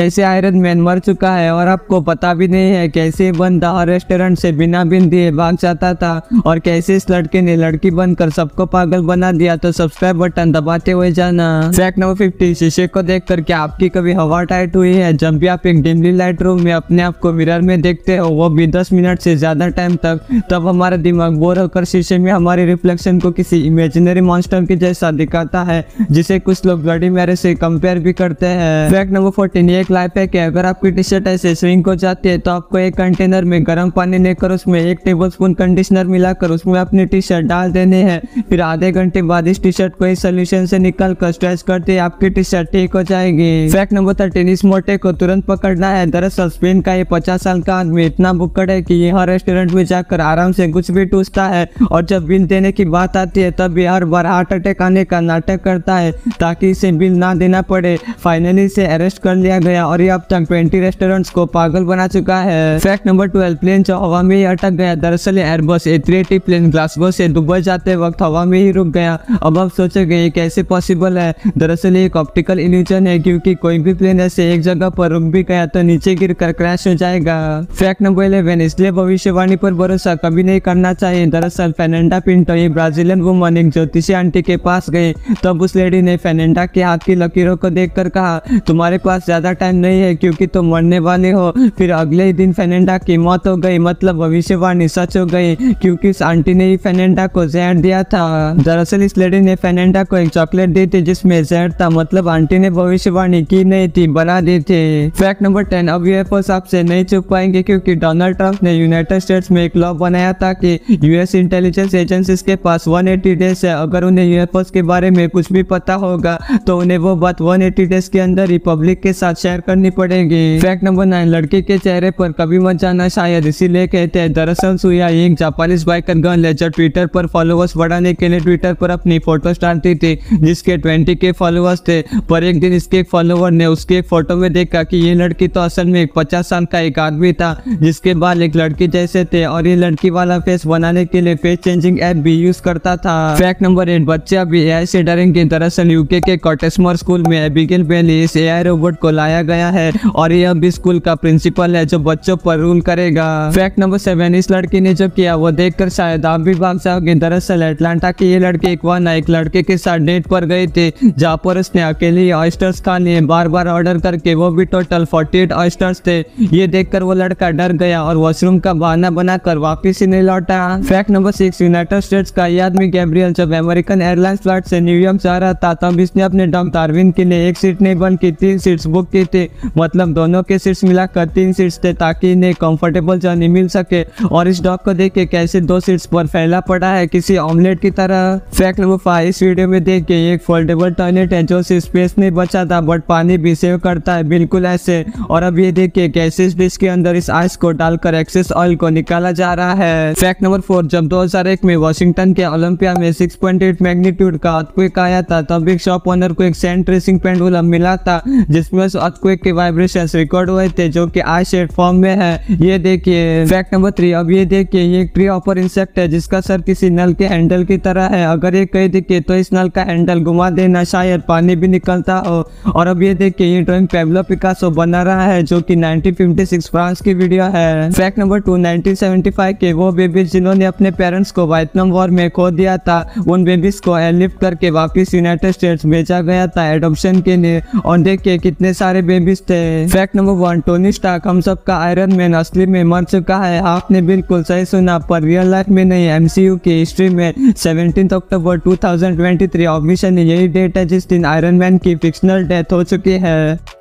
ऐसे iron man मर चुका है और आपको पता भी नहीं है कैसे बंदा और रेस्टोरेंट से बिना बिन दिए भाग जाता था और कैसे इस लड़के ने लड़की बनकर सबको पागल बना दिया तो सब्सक्राइब बटन दबाते हुए जाना फैक्ट नंबर फिफ्टी शीशे को देख करके आपकी कभी हवा टाइट हुई है जब भी आप एक डिमली लाइट रूम में अपने आप को मिरर में देखते हो वो भी दस मिनट से ज्यादा टाइम तक तब हमारा दिमाग बोर होकर शीशे में हमारे रिफ्लेक्शन को किसी इमेजिनरी मॉन्स्टर के जैसा दिखाता है जिसे कुछ लोग गड़ी मेरे से कंपेयर भी करते हैं फैक्ट नंबर फोर्टीन एक लाइफ है कि अगर आपकी टी शर्ट ऐसे स्विंग हो जाती है तो आपको एक कंटेनर में गर्म पानी लेकर उसमें एक टेबल स्पून कंडीशनर मिलाकर उसमें अपनी टी शर्ट डाल देने हैं फिर आधे घंटे बाद इस टी शर्ट को इस सोल्यूशन से निकल कर स्ट्रेच करते आपकी टी शर्ट ठीक हो जाएगी फैक्ट नंबर था टेनिस मोटे को तुरंत पकड़ना है दरअसल स्पेन का ये पचास साल का आदमी इतना बुक्कड़ है की यहाँ रेस्टोरेंट में जाकर आराम से कुछ भी टूटता है और जब बिल देने की बात आती है तब ये हर बार हार्ट अटैक आने का नाटक करता है ताकि इसे बिल ना देना पड़े फाइनली इसे अरेस्ट कर लिया गया है और ये अब तक ट्वेंटी रेस्टोरेंट्स को पागल बना चुका है फैक्ट नंबर ट्वेल्व प्लेन जो हवा में ही अटक गया दरअसल Airbus A three plane Glasgow से दुबई जाते वक्त हवा में ही रुक गया अब आप सोचे गए कैसे पॉसिबल है दरअसल एक ऑप्टिकल इल्यूजन है क्योंकि कोई भी प्लेन ऐसे एक जगह पर रुक भी गया तो नीचे गिर कर क्रैश हो जाएगा फैक्ट नंबर इलेवन इसलिए भविष्यवाणी पर भरोसा कभी नहीं करना चाहिए दरअसल फेनेंडा पिंटो ये ब्राजीलियन वुमन एक ज्योतिषी आंटी के पास गए तब उस लेडी ने फेनेंडा के हाथ की लकीरों को देखकर कहा तुम्हारे पास ज्यादा टाइम नहीं है क्योंकि तुम मरने वाले हो फिर अगले ही दिन फेनेंडा की मौत हो गई मतलब भविष्यवाणी सच हो गई क्योंकि उस आंटी ने ही फेनेंडा को जहर दिया था दरअसल इस लेडी ने फेनेंडा को एक चॉकलेट दी थी जिसमें जहर था मतलब आंटी ने भविष्यवाणी की नहीं थी बना दी थी फैक्ट नंबर टेन अब यूएफओ आपसे नहीं चुप पाएंगे क्योंकि डोनाल्ड ट्रंप ने यूनाइटेड स्टेट्स में एक लॉ बनाया था कि यूएस इंटेलिजेंस एजेंसी के पास 180 डेज है अगर उन्हें यूएफओ के बारे में कुछ भी पता होगा तो उन्हें वो बात 180 डेज के अंदर रिपब्लिक के साथ शेयर करनी पड़ेगी फैक्ट नंबर नाइन लड़के के चेहरे पर कभी मत जाना शायद इसीलिए कहते हैं दरअसल सुया एक जापानीज बाइकर है जो ट्विटर पर फॉलोअर्स बढ़ाने के लिए ट्विटर पर अपनी फोटोज डालती थी जिसके ट्वेंटी के फॉलोअर्स थे पर एक दिन इसके फॉलोअर ने उसके एक फोटो में देखा कि ये लड़की तो असल में एक पचास साल का एक आदमी था जिसके बाल एक लड़की जैसे थे और ये लड़की वाला फेस बनाने के लिए फेस चेंजिंग ऐप भी यूज करता था फैक्ट नंबर एट बच्चे अभी ए से डरेंगे दरअसल यूके के कॉटेस्मर स्कूल में एबिगेल बेली इस ए रोबोट को लाया बनाया गया है और ये अभी स्कूल का प्रिंसिपल है जो बच्चों पर रूल करेगा फैक्ट नंबर सेवन इस लड़की ने जो किया वो देखकर शायद आप भी भाग जाओगे दरअसल एटलांटा की ये लड़की एक वन एक लड़के के साथ डेट पर गई थी जहाँ पर उसने अकेले ऑयस्टर्स खा लिए बार बार ऑर्डर करके वो भी टोटल फोर्टी ऑयस्टर्स थे ये देखकर वो लड़का डर गया और वॉशरूम का बहाना बनाकर वापिस ही नहीं लौटा fact number six United States का ये आदमी गैब्रियल जब अमेरिकन एयरलाइंस फ्लाइट से न्यूयॉर्क जा रहा था तब इसने अपने डम तारविन के लिए एक सीट नहीं बल्कि तीन सीट्स बुक की थे मतलब दोनों के सीट्स मिलाकर तीन सीट्स थे ताकि इन्हें कंफर्टेबल जर्नी मिल सके और इस डॉग को देख के कैसे दो सीट्स पर फैला पड़ा है किसी ऑमलेट की तरह फैक्ट नंबर फाइव इस वीडियो में देख के एक फोल्डेबल टॉयलेट है जो सिर्फ स्पेस नहीं बचा था बट पानी भी सेव करता है बिल्कुल ऐसे और अब ये देख के कैसे इस डिश के अंदर इस आइस को डालकर एक्सेस ऑयल को निकाला जा रहा है फैक्ट नंबर फोर जब 2001 में वॉशिंगटन के ओलंपिया में 6.8 मैग्नीट्यूड का अर्थक्वेक आया था तब एक शॉप ओनर को एक सैंड ट्रेसिंग पेंडुलम मिला था जिसमें उस अर्थक्वेक के वाइब्रेशन रिकॉर्ड हुए थे जो कि आई शेड फॉर्म में है ये देखिए फैक्ट नंबर थ्री अब ये देखिए ये ट्री ऑफर इंसेक्ट है जिसका सर किसी नल के हैंडल की तरह है अगर ये कही देखिए तो इस नल का हैंडल घुमा देना शायद पानी भी निकलता हो और अब ये देखिए ये ड्रॉइंग पेबलो पिकासो बना रहा है जो की नाइनटीन फ्रांस की वीडियो है फैक्ट नंबर टू नाइनटीन के वो बेबीज जिन्होंने अपने पेरेंट्स को वाइटनम वॉर में खो दिया था उन बेबीज को एयरलिफ्ट करके वापिस यूनाइटेड स्टेट्स भेजा गया था एडोप्शन के लिए और देखिए कितने सारे बेबी स्टेन fact number one Tony Stark हम सब का आयरन मैन असली में मर चुका है आपने बिल्कुल सही सुना पर रियल लाइफ में नहीं एमसीयू की हिस्ट्री में seventeen October 2023 thousand twenty three officially यही डेट है जिस दिन आयरन मैन की फिक्शनल डेथ हो चुकी है